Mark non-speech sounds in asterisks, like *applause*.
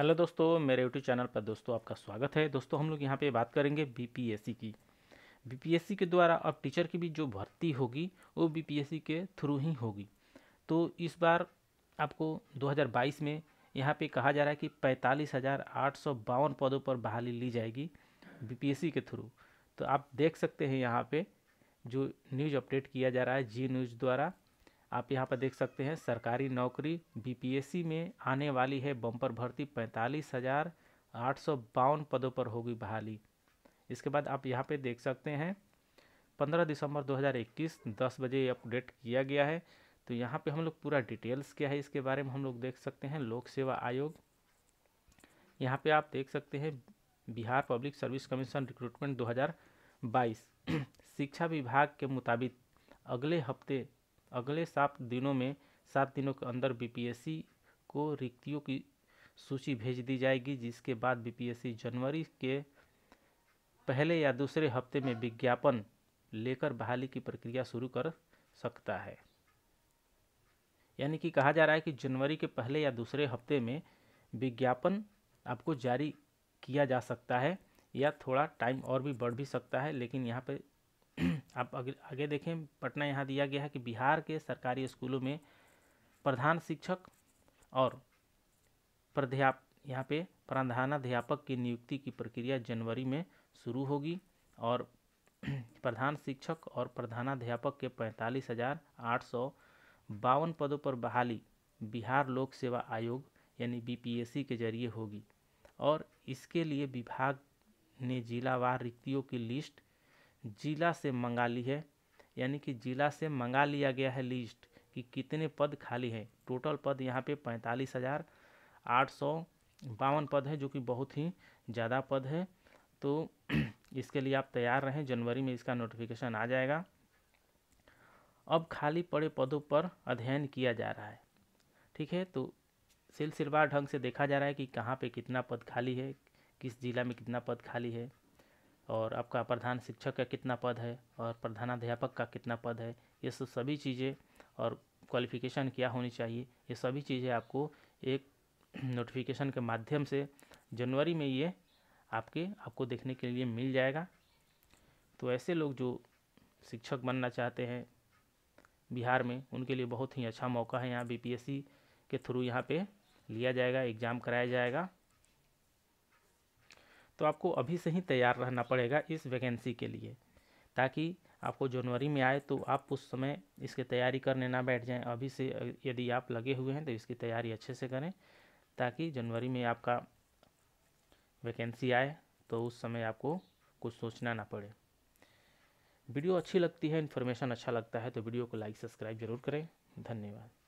hello दोस्तों मेरे YouTube channel पर दोस्तों आपका स्वागत है दोस्तों हम लोग यहाँ पे बात करेंगे बीपीएससी की बीपीएससी के द्वारा अब टीचर की भी जो भर्ती होगी वो बीपीएससी के थ्रू ही होगी तो इस बार आपको 2022 में यहाँ पे कहा जा रहा है कि पैंतालीस हज़ार आठ सौ बावन पदों पर बहाली ली जाएगी बी के थ्रू तो आप देख सकते हैं यहाँ पर जो न्यूज़ अपडेट किया जा रहा है जी न्यूज़ द्वारा आप यहाँ पर देख सकते हैं सरकारी नौकरी बीपीएससी में आने वाली है बम्पर भर्ती पैंतालीस हज़ार आठ सौ बावन पदों पर होगी बहाली इसके बाद आप यहाँ पे देख सकते हैं 15 दिसंबर 2021 10 बजे अपडेट किया गया है तो यहाँ पे हम लोग पूरा डिटेल्स क्या है इसके बारे में हम लोग देख सकते हैं लोक सेवा आयोग यहाँ पे आप देख सकते हैं Bihar public service commission recruitment 2022 *clears throat* शिक्षा विभाग के मुताबिक अगले हफ्ते अगले सात दिनों में सात दिनों के अंदर बीपीएससी को रिक्तियों की सूची भेज दी जाएगी जिसके बाद बीपीएससी जनवरी के पहले या दूसरे हफ्ते में विज्ञापन लेकर बहाली की प्रक्रिया शुरू कर सकता है यानी कि कहा जा रहा है कि जनवरी के पहले या दूसरे हफ्ते में विज्ञापन आपको जारी किया जा सकता है या थोड़ा टाइम और भी बढ़ भी सकता है लेकिन यहाँ पर आप आगे, आगे देखें पटना यहाँ दिया गया है कि बिहार के सरकारी स्कूलों में प्रधान शिक्षक और प्राध्याप यहाँ पे प्रधानाध्यापक की नियुक्ति की प्रक्रिया जनवरी में शुरू होगी और *clears throat* प्रधान शिक्षक और प्रधानाध्यापक के पैंतालीस हज़ार आठ सौ बावन पदों पर बहाली बिहार लोक सेवा आयोग यानी बीपीएससी के जरिए होगी और इसके लिए विभाग ने जिलावार रिक्तियों की लिस्ट जिला से मंगा ली है यानी कि जिला से मंगा लिया गया है लिस्ट कि कितने पद खाली हैं टोटल पद यहाँ पे पैंतालीस हज़ार आठ सौ बावन पद है जो कि बहुत ही ज़्यादा पद है तो *clears throat* इसके लिए आप तैयार रहें जनवरी में इसका नोटिफिकेशन आ जाएगा अब खाली पड़े पदों पर अध्ययन किया जा रहा है ठीक है तो सिलसिलेवार ढंग से देखा जा रहा है कि कहाँ पे कितना पद खाली है किस ज़िला में कितना पद खाली है और आपका प्रधान शिक्षक का कितना पद है और प्रधानाध्यापक का कितना पद है ये सब सभी चीज़ें और क्वालिफ़िकेशन क्या होनी चाहिए ये सभी चीज़ें आपको एक नोटिफिकेशन के माध्यम से जनवरी में ये आपके आपको देखने के लिए मिल जाएगा तो ऐसे लोग जो शिक्षक बनना चाहते हैं बिहार में उनके लिए बहुत ही अच्छा मौका है यहाँ बीपीएससी के थ्रू यहाँ पे लिया जाएगा एग्ज़ाम कराया जाएगा तो आपको अभी से ही तैयार रहना पड़ेगा इस वैकेंसी के लिए ताकि आपको जनवरी में आए तो आप उस समय इसकी तैयारी करने ना बैठ जाएं अभी से यदि आप लगे हुए हैं तो इसकी तैयारी अच्छे से करें ताकि जनवरी में आपका वैकेंसी आए तो उस समय आपको कुछ सोचना ना पड़े वीडियो अच्छी लगती है इन्फॉर्मेशन अच्छा लगता है तो वीडियो को लाइक सब्सक्राइब जरूर करें धन्यवाद